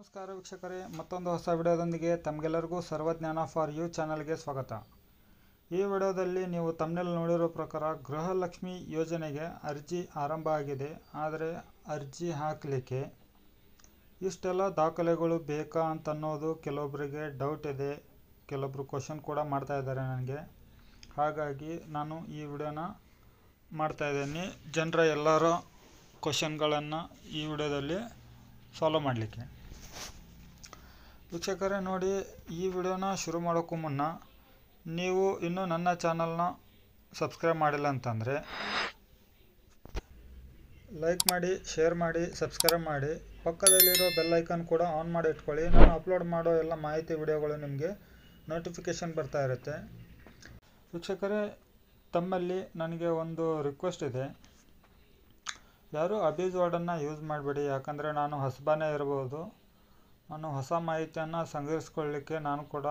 ನಮಸ್ಕಾರ ವೀಕ್ಷಕರೇ ಮತ್ತೊಂದು ಹೊಸ ವಿಡಿಯೋದೊಂದಿಗೆ ತಮಗೆಲ್ಲರಿಗೂ ಸರ್ವಜ್ಞಾನ ಫಾರ್ ಯು ಚಾನಲ್ಗೆ ಸ್ವಾಗತ ಈ ವಿಡಿಯೋದಲ್ಲಿ ನೀವು ತಮ್ಮನೆಲ್ಲ ನೋಡಿರೋ ಪ್ರಕಾರ ಗೃಹಲಕ್ಷ್ಮಿ ಯೋಜನೆಗೆ ಅರ್ಜಿ ಆರಂಭ ಆಗಿದೆ ಆದರೆ ಅರ್ಜಿ ಹಾಕಲಿಕ್ಕೆ ಇಷ್ಟೆಲ್ಲ ದಾಖಲೆಗಳು ಬೇಕಾ ಅಂತನ್ನೋದು ಕೆಲವೊಬ್ಬರಿಗೆ ಡೌಟ್ ಇದೆ ಕೆಲವೊಬ್ಬರು ಕ್ವಶನ್ ಕೂಡ ಮಾಡ್ತಾ ಇದ್ದಾರೆ ನನಗೆ ಹಾಗಾಗಿ ನಾನು ಈ ವಿಡಿಯೋನ ಮಾಡ್ತಾ ಇದ್ದೀನಿ ಜನರ ಎಲ್ಲರ ಕ್ವಶನ್ಗಳನ್ನು ಈ ವಿಡಿಯೋದಲ್ಲಿ ಫಾಲೋ ಮಾಡಲಿಕ್ಕೆ ವೀಕ್ಷಕರೆ ನೋಡಿ ಈ ವಿಡಿಯೋನ ಶುರು ಮಾಡೋಕ್ಕೂ ಮುನ್ನ ನೀವು ಇನ್ನೂ ನನ್ನ ಚಾನಲ್ನ ಸಬ್ಸ್ಕ್ರೈಬ್ ಮಾಡಿಲ್ಲ ಅಂತಂದರೆ ಲೈಕ್ ಮಾಡಿ ಶೇರ್ ಮಾಡಿ ಸಬ್ಸ್ಕ್ರೈಬ್ ಮಾಡಿ ಪಕ್ಕದಲ್ಲಿರೋ ಬೆಲ್ಲೈಕನ್ ಕೂಡ ಆನ್ ಮಾಡಿ ಇಟ್ಕೊಳ್ಳಿ ನಾನು ಅಪ್ಲೋಡ್ ಮಾಡೋ ಎಲ್ಲ ಮಾಹಿತಿ ವಿಡಿಯೋಗಳು ನಿಮಗೆ ನೋಟಿಫಿಕೇಷನ್ ಬರ್ತಾ ಇರುತ್ತೆ ವೀಕ್ಷಕರೇ ತಮ್ಮಲ್ಲಿ ನನಗೆ ಒಂದು ರಿಕ್ವೆಸ್ಟ್ ಇದೆ ಯಾರೂ ಅಬ್ಯೂಸ್ ವರ್ಡನ್ನು ಯೂಸ್ ಮಾಡಬೇಡಿ ಯಾಕಂದರೆ ನಾನು ಹಸ್ಬಾನೇ ಇರ್ಬೋದು ನಾನು ಹೊಸ ಮಾಹಿತಿಯನ್ನು ಸಂಗ್ರಹಿಸ್ಕೊಳ್ಳಿಕ್ಕೆ ನಾನು ಕೂಡ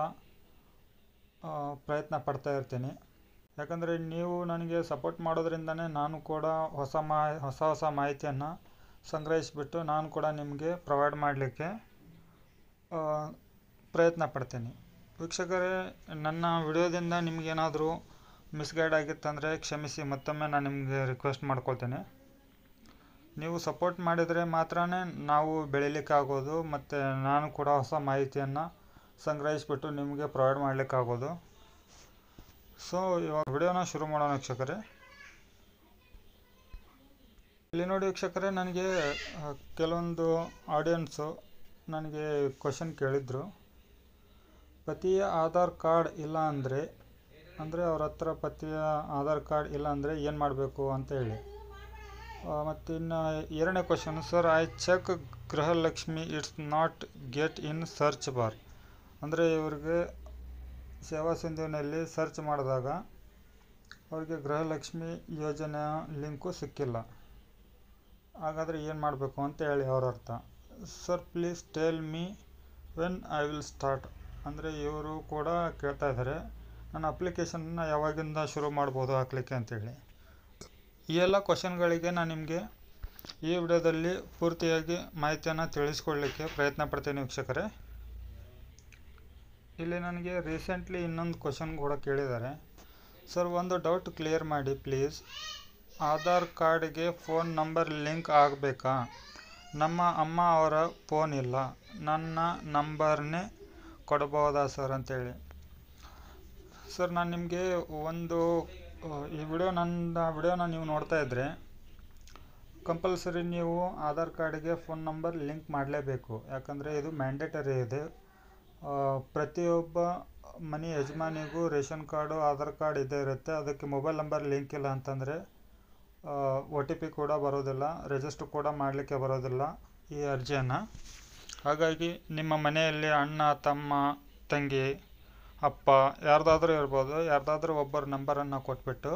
ಪ್ರಯತ್ನ ಪಡ್ತಾ ಇರ್ತೀನಿ ಯಾಕಂದರೆ ನೀವು ನನಗೆ ಸಪೋರ್ಟ್ ಮಾಡೋದ್ರಿಂದನೇ ನಾನು ಕೂಡ ಹೊಸ ಮಾ ಹೊಸ ಹೊಸ ಮಾಹಿತಿಯನ್ನು ಸಂಗ್ರಹಿಸಿಬಿಟ್ಟು ನಾನು ಕೂಡ ನಿಮಗೆ ಪ್ರೊವೈಡ್ ಮಾಡಲಿಕ್ಕೆ ಪ್ರಯತ್ನ ಪಡ್ತೀನಿ ವೀಕ್ಷಕರೇ ನನ್ನ ವಿಡಿಯೋದಿಂದ ನಿಮಗೇನಾದರೂ ಮಿಸ್ಗೈಡ್ ಆಗಿತ್ತಂದರೆ ಕ್ಷಮಿಸಿ ಮತ್ತೊಮ್ಮೆ ನಾನು ನಿಮಗೆ ರಿಕ್ವೆಸ್ಟ್ ಮಾಡ್ಕೊಳ್ತೇನೆ ನೀವು ಸಪೋರ್ಟ್ ಮಾಡಿದರೆ ಮಾತ್ರನೇ ನಾವು ಬೆಳೀಲಿಕ್ಕಾಗೋದು ಮತ್ತು ನಾನು ಕೂಡ ಹೊಸ ಮಾಹಿತಿಯನ್ನು ಸಂಗ್ರಹಿಸಿಬಿಟ್ಟು ನಿಮಗೆ ಪ್ರೊವೈಡ್ ಮಾಡಲಿಕ್ಕಾಗೋದು ಸೊ ಇವಾಗ ವಿಡಿಯೋನ ಶುರು ಮಾಡೋಣ ವೀಕ್ಷಕರೇ ಇಲ್ಲಿ ನೋಡಿ ವೀಕ್ಷಕರೇ ನನಗೆ ಕೆಲವೊಂದು ಆಡಿಯನ್ಸು ನನಗೆ ಕ್ವಶನ್ ಕೇಳಿದರು ಪತಿಯ ಆಧಾರ್ ಕಾರ್ಡ್ ಇಲ್ಲ ಅಂದರೆ ಅಂದರೆ ಅವರ ಹತ್ರ ಪತಿಯ ಆಧಾರ್ ಕಾರ್ಡ್ ಇಲ್ಲ ಅಂದರೆ ಏನು ಮಾಡಬೇಕು ಅಂತ ಹೇಳಿ ಮತ್ತು ಇನ್ನು ಎರಡನೇ question sir I check Gruhalakshmi it's not get in search bar ಅಂದರೆ ಇವ್ರಿಗೆ ಸೇವಾ ಸಿಂಧುವಿನಲ್ಲಿ ಸರ್ಚ್ ಮಾಡಿದಾಗ ಅವ್ರಿಗೆ ಗೃಹಲಕ್ಷ್ಮಿ ಯೋಜನೆಯ ಲಿಂಕು ಸಿಕ್ಕಿಲ್ಲ ಹಾಗಾದರೆ ಏನು ಮಾಡಬೇಕು ಅಂತ ಹೇಳಿ ಅವ್ರ ಅರ್ಥ sir please tell me when I will start ಅಂದರೆ ಇವರು ಕೂಡ ಕೇಳ್ತಾ ಇದ್ದಾರೆ ನನ್ನ ಅಪ್ಲಿಕೇಶನ್ನ ಯಾವಾಗಿಂದ ಶುರು ಮಾಡ್ಬೋದು ಹಾಕ್ಲಿಕ್ಕೆ ಅಂತೇಳಿ ಈ ಎಲ್ಲ ಕ್ವಶನ್ಗಳಿಗೆ ನಾನು ನಿಮಗೆ ಈ ವಿಡಿಯೋದಲ್ಲಿ ಪೂರ್ತಿಯಾಗಿ ಮಾಹಿತಿಯನ್ನು ತಿಳಿಸ್ಕೊಳ್ಳಿಕ್ಕೆ ಪ್ರಯತ್ನ ಪಡ್ತೀನಿ ವೀಕ್ಷಕರೇ ಇಲ್ಲಿ ನನಗೆ ರೀಸೆಂಟ್ಲಿ ಇನ್ನೊಂದು ಕ್ವಶನ್ ಕೂಡ ಕೇಳಿದ್ದಾರೆ ಸರ್ ಒಂದು ಡೌಟ್ ಕ್ಲಿಯರ್ ಮಾಡಿ ಪ್ಲೀಸ್ ಆಧಾರ್ ಕಾರ್ಡ್ಗೆ ಫೋನ್ ನಂಬರ್ ಲಿಂಕ್ ಆಗಬೇಕಾ ನಮ್ಮ ಅಮ್ಮ ಅವರ ಫೋನ್ ಇಲ್ಲ ನನ್ನ ನಂಬರ್ನೇ ಕೊಡ್ಬೋದಾ ಸರ್ ಅಂತೇಳಿ ಸರ್ ನಾನು ನಿಮಗೆ ಒಂದು ಈ ವಿಡಿಯೋ ನನ್ನ ವಿಡಿಯೋನ ನೀವು ನೋಡ್ತಾ ಇದ್ದರೆ ಕಂಪಲ್ಸರಿ ನೀವು ಆಧಾರ್ ಕಾರ್ಡಿಗೆ ಫೋನ್ ನಂಬರ್ ಲಿಂಕ್ ಮಾಡಲೇಬೇಕು ಯಾಕಂದರೆ ಇದು ಮ್ಯಾಂಡೇಟರಿ ಇದೆ ಪ್ರತಿಯೊಬ್ಬ ಮನೆ ಯಜಮಾನಿಗೂ ರೇಷನ್ ಕಾರ್ಡು ಆಧಾರ್ ಕಾರ್ಡ್ ಇದ್ದೇ ಇರುತ್ತೆ ಅದಕ್ಕೆ ಮೊಬೈಲ್ ನಂಬರ್ ಲಿಂಕ್ ಇಲ್ಲ ಅಂತಂದರೆ ಒ ಟಿ ಪಿ ಕೂಡ ಬರೋದಿಲ್ಲ ರಿಜಿಸ್ಟರ್ ಕೂಡ ಮಾಡಲಿಕ್ಕೆ ಬರೋದಿಲ್ಲ ಈ ಅರ್ಜಿಯನ್ನು ಹಾಗಾಗಿ ನಿಮ್ಮ ಮನೆಯಲ್ಲಿ ಅಣ್ಣ ತಮ್ಮ ತಂಗಿ ಅಪ್ಪ ಯಾರ್ದಾದ್ರೂ ಇರ್ಬೋದು ಯಾರ್ದಾದ್ರೂ ಒಬ್ಬರ ನಂಬರನ್ನು ಕೊಟ್ಬಿಟ್ಟು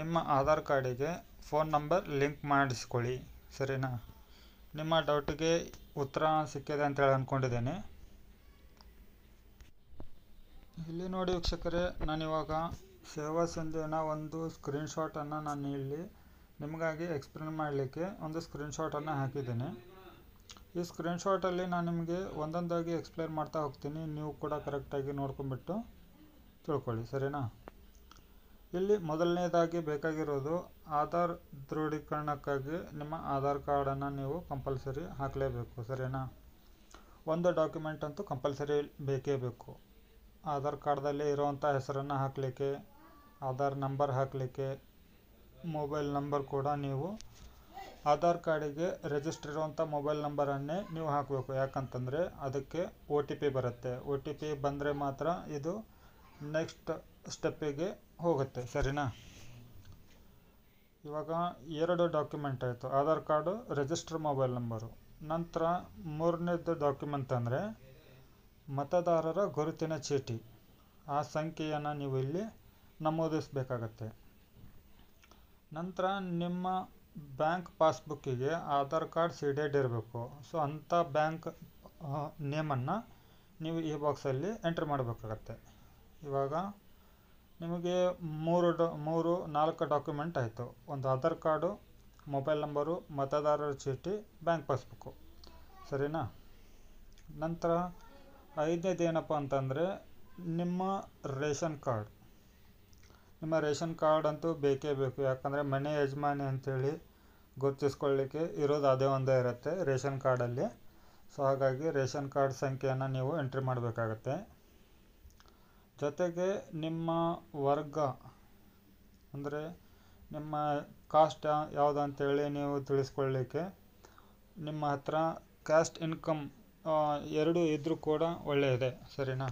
ನಿಮ್ಮ ಆಧಾರ್ ಕಾರ್ಡಿಗೆ ಫೋನ್ ನಂಬರ್ ಲಿಂಕ್ ಮಾಡಿಸ್ಕೊಳ್ಳಿ ಸರಿನಾ ನಿಮ್ಮ ಡೌಟಿಗೆ ಉತ್ತರ ಸಿಕ್ಕಿದೆ ಅಂತೇಳಿ ಅಂದ್ಕೊಂಡಿದ್ದೀನಿ ಇಲ್ಲಿ ನೋಡಿ ವೀಕ್ಷಕರೇ ನಾನಿವಾಗ ಸೇವಾ ಸಂಜೆನ ಒಂದು ಸ್ಕ್ರೀನ್ಶಾಟನ್ನು ನಾನು ಇಲ್ಲಿ ನಿಮಗಾಗಿ ಎಕ್ಸ್ಪ್ಲೇನ್ ಮಾಡಲಿಕ್ಕೆ ಒಂದು ಸ್ಕ್ರೀನ್ಶಾಟನ್ನು ಹಾಕಿದ್ದೀನಿ ಈ ಸ್ಕ್ರೀನ್ಶಾಟಲ್ಲಿ ನಾನು ನಿಮಗೆ ಒಂದೊಂದಾಗಿ ಎಕ್ಸ್ಪ್ಲೇನ್ ಮಾಡ್ತಾ ಹೋಗ್ತೀನಿ ನೀವು ಕೂಡ ಕರೆಕ್ಟಾಗಿ ನೋಡ್ಕೊಂಬಿಟ್ಟು ತಿಳ್ಕೊಳ್ಳಿ ಸರಿನಾ ಇಲ್ಲಿ ಮೊದಲನೇದಾಗಿ ಬೇಕಾಗಿರೋದು ಆಧಾರ್ ದೃಢೀಕರಣಕ್ಕಾಗಿ ನಿಮ್ಮ ಆಧಾರ್ ಕಾರ್ಡನ್ನು ನೀವು ಕಂಪಲ್ಸರಿ ಹಾಕಲೇಬೇಕು ಸರಿನಾ ಒಂದು ಡಾಕ್ಯುಮೆಂಟ್ ಅಂತೂ ಕಂಪಲ್ಸರಿ ಬೇಕೇ ಬೇಕು ಆಧಾರ್ ಕಾರ್ಡ್ದಲ್ಲಿ ಇರೋವಂಥ ಹೆಸರನ್ನು ಹಾಕಲಿಕ್ಕೆ ಆಧಾರ್ ನಂಬರ್ ಹಾಕಲಿಕ್ಕೆ ಮೊಬೈಲ್ ನಂಬರ್ ಕೂಡ ನೀವು ಆಧಾರ್ ಕಾರ್ಡಿಗೆ ರಿಜಿಸ್ಟರ್ ಇರುವಂಥ ಮೊಬೈಲ್ ನಂಬರನ್ನೇ ನೀವು ಹಾಕಬೇಕು ಯಾಕಂತಂದರೆ ಅದಕ್ಕೆ ಒ ಟಿ ಪಿ ಬರುತ್ತೆ ಒ ಟಿ ಪಿ ಬಂದರೆ ಮಾತ್ರ ಇದು ನೆಕ್ಸ್ಟ್ ಸ್ಟೆಪ್ಪಿಗೆ ಹೋಗುತ್ತೆ ಸರಿನಾ ಇವಾಗ ಎರಡು ಡಾಕ್ಯುಮೆಂಟ್ ಆಯಿತು Aadhaar card register mobile number ನಂತರ ಮೂರನೇದು ಡಾಕ್ಯುಮೆಂಟ್ ಅಂದರೆ ಮತದಾರರ ಗುರುತಿನ ಚೀಟಿ ಆ ಸಂಖ್ಯೆಯನ್ನು ನೀವು ಇಲ್ಲಿ ನಮೂದಿಸಬೇಕಾಗತ್ತೆ ನಂತರ ನಿಮ್ಮ ಬ್ಯಾಂಕ್ ಪಾಸ್ ಬುಕ್ಕಿಗೆ ಆಧಾರ್ ಕಾರ್ಡ್ ಸೀಡೆಡ್ ಇರಬೇಕು ಸೊ ಅಂಥ ಬ್ಯಾಂಕ್ ನೇಮನ್ನು ನೀವು ಈ ಬಾಕ್ಸಲ್ಲಿ ಎಂಟ್ರ್ ಮಾಡಬೇಕಾಗತ್ತೆ ಇವಾಗ ನಿಮಗೆ ಮೂರು ಡ ಮೂರು ನಾಲ್ಕು ಡಾಕ್ಯುಮೆಂಟ್ ಆಯಿತು ಒಂದು ಆಧಾರ್ ಕಾರ್ಡು ಮೊಬೈಲ್ ನಂಬರು ಮತದಾರರ ಚೀಟಿ ಬ್ಯಾಂಕ್ ಪಾಸ್ಬುಕ್ಕು ಸರಿನಾ ನಂತರ ಐದನೇದು ಏನಪ್ಪ ಅಂತಂದರೆ ನಿಮ್ಮ ರೇಷನ್ ಕಾರ್ಡ್ ನಿಮ್ಮ ರೇಷನ್ ಕಾರ್ಡ್ ಅಂತೂ ಬೇಕೇ ಬೇಕು ಯಾಕಂದರೆ ಮನೆ ಯಜಮಾನಿ ಅಂತೇಳಿ ಗುರುತಿಸ್ಕೊಳ್ಳಿಕ್ಕೆ ಇರೋದು ಅದೇ ಒಂದೇ ಇರುತ್ತೆ ರೇಷನ್ ಕಾರ್ಡಲ್ಲಿ ಸೊ ಹಾಗಾಗಿ ರೇಷನ್ ಕಾರ್ಡ್ ಸಂಖ್ಯೆಯನ್ನು ನೀವು ಎಂಟ್ರಿ ಮಾಡಬೇಕಾಗತ್ತೆ ಜೊತೆಗೆ ನಿಮ್ಮ ವರ್ಗ ಅಂದರೆ ನಿಮ್ಮ ಕಾಸ್ಟ್ ಯಾವುದು ಅಂತೇಳಿ ನೀವು ತಿಳಿಸ್ಕೊಳ್ಳಿಕ್ಕೆ ನಿಮ್ಮ ಹತ್ರ ಕ್ಯಾಸ್ಟ್ ಇನ್ಕಮ್ ಎರಡು ಇದ್ದರೂ ಕೂಡ ಒಳ್ಳೆಯದೆ ಸರಿನಾ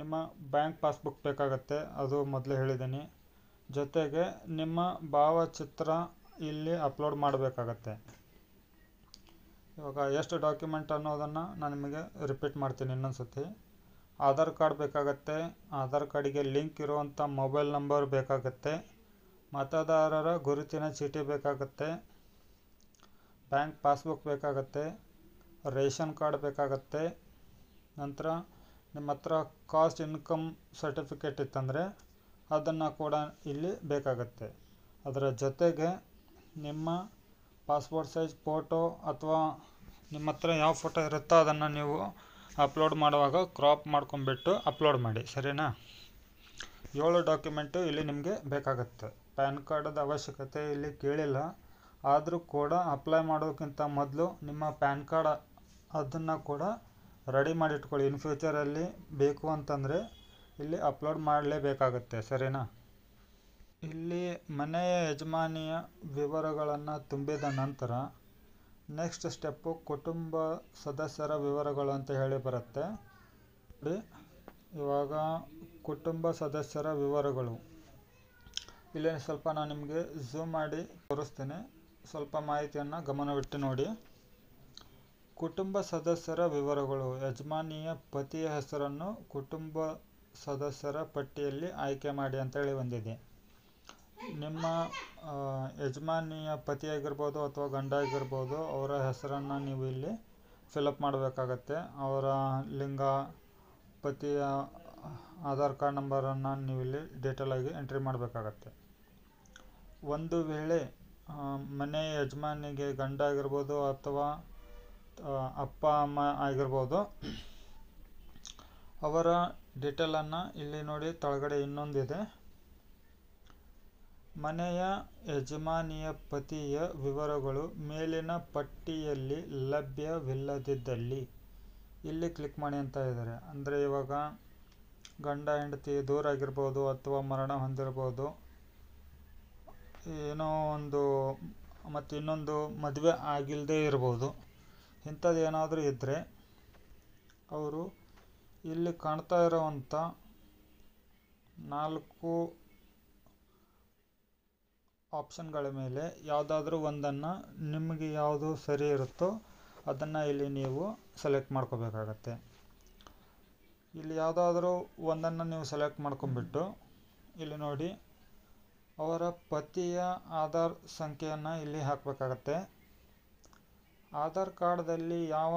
ನಿಮ್ಮ ಬ್ಯಾಂಕ್ ಪಾಸ್ಬುಕ್ ಬೇಕಾಗತ್ತೆ ಅದು ಮೊದಲೇ ಹೇಳಿದ್ದೀನಿ ಜೊತೆಗೆ ನಿಮ್ಮ ಭಾವಚಿತ್ರ ಇಲ್ಲಿ ಅಪ್ಲೋಡ್ ಮಾಡಬೇಕಾಗತ್ತೆ ಇವಾಗ ಎಷ್ಟು ಡಾಕ್ಯುಮೆಂಟ್ ಅನ್ನೋದನ್ನು ನಾನು ನಿಮಗೆ ರಿಪೀಟ್ ಮಾಡ್ತೀನಿ ಇನ್ನೊಂದು ಸತಿ ಆಧಾರ್ ಕಾರ್ಡ್ ಬೇಕಾಗತ್ತೆ ಆಧಾರ್ ಕಾರ್ಡಿಗೆ ಲಿಂಕ್ ಇರುವಂಥ ಮೊಬೈಲ್ ನಂಬರ್ ಬೇಕಾಗತ್ತೆ ಮತದಾರರ ಗುರುತಿನ ಚೀಟಿ ಬೇಕಾಗತ್ತೆ ಬ್ಯಾಂಕ್ ಪಾಸ್ಬುಕ್ ಬೇಕಾಗತ್ತೆ ರೇಷನ್ ಕಾರ್ಡ್ ಬೇಕಾಗತ್ತೆ ನಂತರ ನಿಮ್ಮ ಹತ್ರ ಕಾಸ್ಟ್ ಇನ್ಕಮ್ ಸರ್ಟಿಫಿಕೇಟ್ ಇತ್ತಂದರೆ ಅದನ್ನು ಕೂಡ ಇಲ್ಲಿ ಬೇಕಾಗುತ್ತೆ ಅದರ ಜೊತೆಗೆ ನಿಮ್ಮ ಪಾಸ್ಪೋರ್ಟ್ ಸೈಜ್ ಫೋಟೋ ಅಥವಾ ನಿಮ್ಮ ಹತ್ರ ಯಾವ ಫೋಟೋ ಇರುತ್ತೋ ಅದನ್ನು ನೀವು ಅಪ್ಲೋಡ್ ಮಾಡುವಾಗ ಕ್ರಾಪ್ ಮಾಡ್ಕೊಂಬಿಟ್ಟು ಅಪ್ಲೋಡ್ ಮಾಡಿ ಸರಿನಾ ಏಳು ಡಾಕ್ಯುಮೆಂಟು ಇಲ್ಲಿ ನಿಮಗೆ ಬೇಕಾಗುತ್ತೆ ಪ್ಯಾನ್ ಕಾರ್ಡದ ಅವಶ್ಯಕತೆ ಇಲ್ಲಿ ಕೇಳಿಲ್ಲ ಆದರೂ ಕೂಡ ಅಪ್ಲೈ ಮಾಡೋಕ್ಕಿಂತ ಮೊದಲು ನಿಮ್ಮ ಪ್ಯಾನ್ ಕಾರ್ಡ್ ಅದನ್ನು ಕೂಡ ರೆಡಿ ಮಾಡಿ ಇಟ್ಕೊಳ್ಳಿ ಇನ್ ಫ್ಯೂಚರಲ್ಲಿ ಬೇಕು ಅಂತಂದರೆ ಇಲ್ಲಿ ಅಪ್ಲೋಡ್ ಮಾಡಲೇಬೇಕಾಗತ್ತೆ ಸರಿನಾ ಇಲ್ಲಿ ಮನೆಯ ಯಜಮಾನಿಯ ವಿವರಗಳನ್ನು ತುಂಬಿದ ನಂತರ ನೆಕ್ಸ್ಟ್ ಸ್ಟೆಪ್ಪು ಕುಟುಂಬ ಸದಸ್ಯರ ವಿವರಗಳು ಅಂತ ಹೇಳಿ ಬರುತ್ತೆ ಇವಾಗ ಕುಟುಂಬ ಸದಸ್ಯರ ವಿವರಗಳು ಇಲ್ಲಿ ಸ್ವಲ್ಪ ನಾನು ನಿಮಗೆ ಝೂಮ್ ಮಾಡಿ ತೋರಿಸ್ತೇನೆ ಸ್ವಲ್ಪ ಮಾಹಿತಿಯನ್ನು ಗಮನವಿಟ್ಟು ನೋಡಿ ಕುಟುಂಬ ಸದಸ್ಯರ ವಿವರಗಳು ಯಜಮಾನಿಯ ಪತಿಯ ಹೆಸರನ್ನು ಕುಟುಂಬ ಸದಸ್ಯರ ಪಟ್ಟಿಯಲ್ಲಿ ಆಯ್ಕೆ ಮಾಡಿ ಅಂತೇಳಿ ಬಂದಿದೆ ನಿಮ್ಮ ಯಜಮಾನಿಯ ಪತಿಯಾಗಿರ್ಬೋದು ಅಥವಾ ಗಂಡ ಆಗಿರ್ಬೋದು ಅವರ ಹೆಸರನ್ನು ನೀವು ಇಲ್ಲಿ ಫಿಲಪ್ ಮಾಡಬೇಕಾಗತ್ತೆ ಅವರ ಲಿಂಗ ಪತಿಯ ಆಧಾರ್ ಕಾರ್ಡ್ ನಂಬರನ್ನು ನೀವು ಇಲ್ಲಿ ಡೀಟೇಲಾಗಿ ಎಂಟ್ರಿ ಮಾಡಬೇಕಾಗತ್ತೆ ಒಂದು ವೇಳೆ ಮನೆ ಯಜಮಾನಿಗೆ ಗಂಡ ಆಗಿರ್ಬೋದು ಅಥವಾ ಅಪ್ಪ ಅಮ್ಮ ಆಗಿರ್ಬೋದು ಅವರ ಡೀಟೇಲನ್ನು ಇಲ್ಲಿ ನೋಡಿ ತಳಗಡೆ ಇನ್ನೊಂದಿದೆ ಮನೆಯ ಯಜಮಾನಿಯ ಪತಿಯ ವಿವರಗಳು ಮೇಲಿನ ಪಟ್ಟಿಯಲ್ಲಿ ಲಭ್ಯವಿಲ್ಲದಿದ್ದಲ್ಲಿ ಇಲ್ಲಿ ಕ್ಲಿಕ್ ಮಾಡಿ ಅಂತ ಇದ್ದಾರೆ ಅಂದರೆ ಇವಾಗ ಗಂಡ ಹೆಂಡತಿ ದೂರ ಆಗಿರ್ಬೋದು ಅಥವಾ ಮರಣ ಹೊಂದಿರ್ಬೋದು ಏನೋ ಒಂದು ಮತ್ತು ಇನ್ನೊಂದು ಮದುವೆ ಆಗಿಲ್ಲದೇ ಇರ್ಬೋದು ಇಂಥದ್ದು ಏನಾದರೂ ಇದ್ದರೆ ಅವರು ಇಲ್ಲಿ ಕಾಣ್ತಾ ಇರೋವಂಥ ನಾಲ್ಕು ಆಪ್ಷನ್ಗಳ ಮೇಲೆ ಯಾವುದಾದ್ರೂ ಒಂದನ್ನು ನಿಮಗೆ ಯಾವುದು ಸರಿ ಇರುತ್ತೋ ಅದನ್ನು ಇಲ್ಲಿ ನೀವು ಸೆಲೆಕ್ಟ್ ಮಾಡ್ಕೋಬೇಕಾಗತ್ತೆ ಇಲ್ಲಿ ಯಾವುದಾದ್ರೂ ಒಂದನ್ನು ನೀವು ಸೆಲೆಕ್ಟ್ ಮಾಡ್ಕೊಂಬಿಟ್ಟು ಇಲ್ಲಿ ನೋಡಿ ಅವರ ಪತಿಯ ಆಧಾರ್ ಸಂಖ್ಯೆಯನ್ನು ಇಲ್ಲಿ ಹಾಕಬೇಕಾಗತ್ತೆ ಆಧಾರ್ ಕಾರ್ಡ್ದಲ್ಲಿ ಯಾವ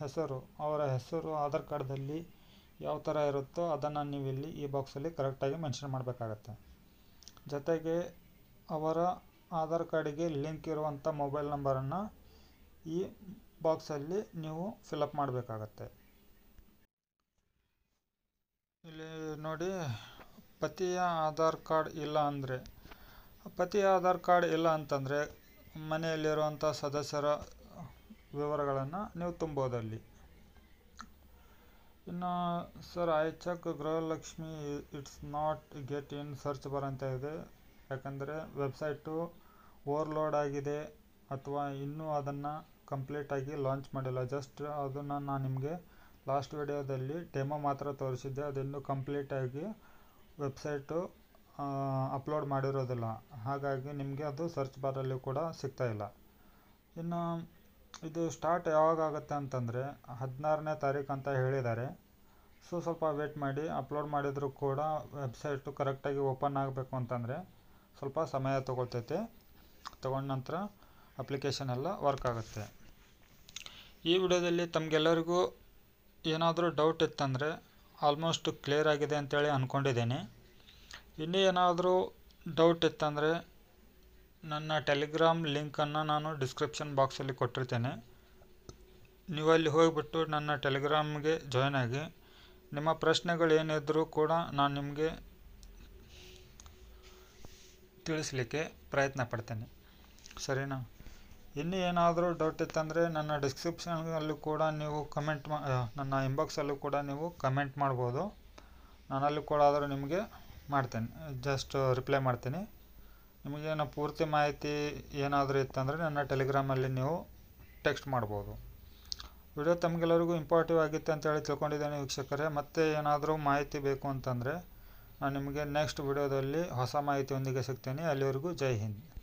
ಹೆಸರು ಅವರ ಹೆಸರು ಆಧಾರ್ ಕಾರ್ಡ್ದಲ್ಲಿ ಯಾವ ಥರ ಇರುತ್ತೋ ಅದನ್ನು ನೀವಿಲ್ಲಿ ಈ ಬಾಕ್ಸಲ್ಲಿ ಕರೆಕ್ಟಾಗಿ ಮೆನ್ಷನ್ ಮಾಡಬೇಕಾಗತ್ತೆ ಜೊತೆಗೆ ಅವರ ಆಧಾರ್ ಕಾರ್ಡಿಗೆ ಲಿಂಕ್ ಇರುವಂಥ ಮೊಬೈಲ್ ನಂಬರನ್ನು ಈ ಬಾಕ್ಸಲ್ಲಿ ನೀವು ಫಿಲ್ ಅಪ್ ಮಾಡಬೇಕಾಗತ್ತೆ ಇಲ್ಲಿ ನೋಡಿ ಪತಿಯ ಆಧಾರ್ ಕಾರ್ಡ್ ಇಲ್ಲ ಅಂದರೆ ಪತಿಯ ಆಧಾರ್ ಕಾರ್ಡ್ ಇಲ್ಲ ಅಂತಂದರೆ ಮನೆಯಲ್ಲಿರುವಂಥ ಸದಸ್ಯರ ವಿವರಗಳನ್ನು ನೀವು ತುಂಬೋದು ಅಲ್ಲಿ ಇನ್ನು sir I check Gruhalakshmi it's not get in search bar ಅಂತ ಇದೆ ಯಾಕಂದರೆ ವೆಬ್ಸೈಟು ಓವರ್ಲೋಡ್ ಆಗಿದೆ ಅಥವಾ ಇನ್ನೂ ಅದನ್ನು ಕಂಪ್ಲೀಟಾಗಿ ಲಾಂಚ್ ಮಾಡಿಲ್ಲ ಜಸ್ಟ್ ಅದನ್ನು ನಾನು ನಿಮಗೆ ಲಾಸ್ಟ್ ವಿಡಿಯೋದಲ್ಲಿ ಡೆಮೋ ಮಾತ್ರ ತೋರಿಸಿದ್ದೆ ಅದನ್ನು ಕಂಪ್ಲೀಟಾಗಿ ವೆಬ್ಸೈಟು ಅಪ್ಲೋಡ್ ಮಾಡಿರೋದಿಲ್ಲ ಹಾಗಾಗಿ ನಿಮಗೆ ಅದು ಸರ್ಚ್ ಬಾರಲ್ಲಿ ಕೂಡ ಸಿಗ್ತಾಯಿಲ್ಲ ಇನ್ನು ಇದು ಸ್ಟಾರ್ಟ್ ಯಾವಾಗ ಆಗುತ್ತೆ ಅಂತಂದರೆ ಹದಿನಾರನೇ ತಾರೀಕು ಅಂತ ಹೇಳಿದ್ದಾರೆ ಸೊ ಸ್ವಲ್ಪ ವೇಟ್ ಮಾಡಿ ಅಪ್ಲೋಡ್ ಮಾಡಿದರೂ ಕೂಡ ವೆಬ್ಸೈಟು ಕರೆಕ್ಟಾಗಿ ಓಪನ್ ಆಗಬೇಕು ಅಂತಂದರೆ ಸ್ವಲ್ಪ ಸಮಯ ತಗೊಳ್ತೈತೆ ತಗೊಂಡ ನಂತರ ಅಪ್ಲಿಕೇಶನ್ ಎಲ್ಲ ವರ್ಕ್ ಆಗುತ್ತೆ ಈ ವಿಡಿಯೋದಲ್ಲಿ ತಮಗೆಲ್ಲರಿಗೂ ಏನಾದರೂ ಡೌಟ್ ಇತ್ತಂದರೆ ಆಲ್ಮೋಸ್ಟ್ ಕ್ಲಿಯರ್ ಆಗಿದೆ ಅಂತೇಳಿ ಅಂದ್ಕೊಂಡಿದ್ದೀನಿ ಇನ್ನೂ ಏನಾದರೂ ಡೌಟ್ ಇತ್ತಂದರೆ ನನ್ನ ಟೆಲಿಗ್ರಾಮ್ ಲಿಂಕನ್ನು ನಾನು ಡಿಸ್ಕ್ರಿಪ್ಷನ್ ಬಾಕ್ಸಲ್ಲಿ ಕೊಟ್ಟಿರ್ತೇನೆ ನೀವು ಅಲ್ಲಿ ಹೋಗಿಬಿಟ್ಟು ನನ್ನ ಟೆಲಿಗ್ರಾಮ್ಗೆ ಜಾಯ್ನ್ ಆಗಿ ನಿಮ್ಮ ಪ್ರಶ್ನೆಗಳು ಏನಿದ್ದರೂ ಕೂಡ ನಾನು ನಿಮಗೆ ತಿಳಿಸಲಿಕ್ಕೆ ಪ್ರಯತ್ನ ಪಡ್ತೇನೆ ಸರಿನಾ ಇನ್ನೂ ಏನಾದರೂ ಡೌಟ್ ಇತ್ತಂದರೆ ನನ್ನ ಡಿಸ್ಕ್ರಿಪ್ಷನಲ್ಲೂ ಕೂಡ ನೀವು ಕಮೆಂಟ್ ಮಾ ನನ್ನ ಇಂಬಾಕ್ಸಲ್ಲೂ ಕೂಡ ನೀವು ಕಮೆಂಟ್ ಮಾಡ್ಬೋದು ನಾನಲ್ಲೂ ಕೂಡ ಆದರೂ ನಿಮಗೆ ಮಾಡ್ತೇನೆ ಜಸ್ಟ್ ರಿಪ್ಲೈ ಮಾಡ್ತೀನಿ ನಿಮಗೇನು ಪೂರ್ತಿ ಮಾಹಿತಿ ಏನಾದರೂ ಇತ್ತಂದರೆ ನನ್ನ ಟೆಲಿಗ್ರಾಮಲ್ಲಿ ನೀವು ಟೆಕ್ಸ್ಟ್ ಮಾಡ್ಬೋದು ವಿಡಿಯೋ ತಮಗೆಲ್ಲರಿಗೂ ಇಂಪಾರ್ಟಿವ್ ಆಗಿತ್ತು ಅಂತೇಳಿ ತಿಳ್ಕೊಂಡಿದ್ದೇನೆ ವೀಕ್ಷಕರೇ ಮತ್ತೆ ಏನಾದರೂ ಮಾಹಿತಿ ಬೇಕು ಅಂತಂದರೆ ನಾನು ನಿಮಗೆ ನೆಕ್ಸ್ಟ್ ವಿಡಿಯೋದಲ್ಲಿ ಹೊಸ ಮಾಹಿತಿಯೊಂದಿಗೆ ಸಿಗ್ತೇನೆ ಅಲ್ಲಿವರೆಗೂ ಜೈ ಹಿಂದ್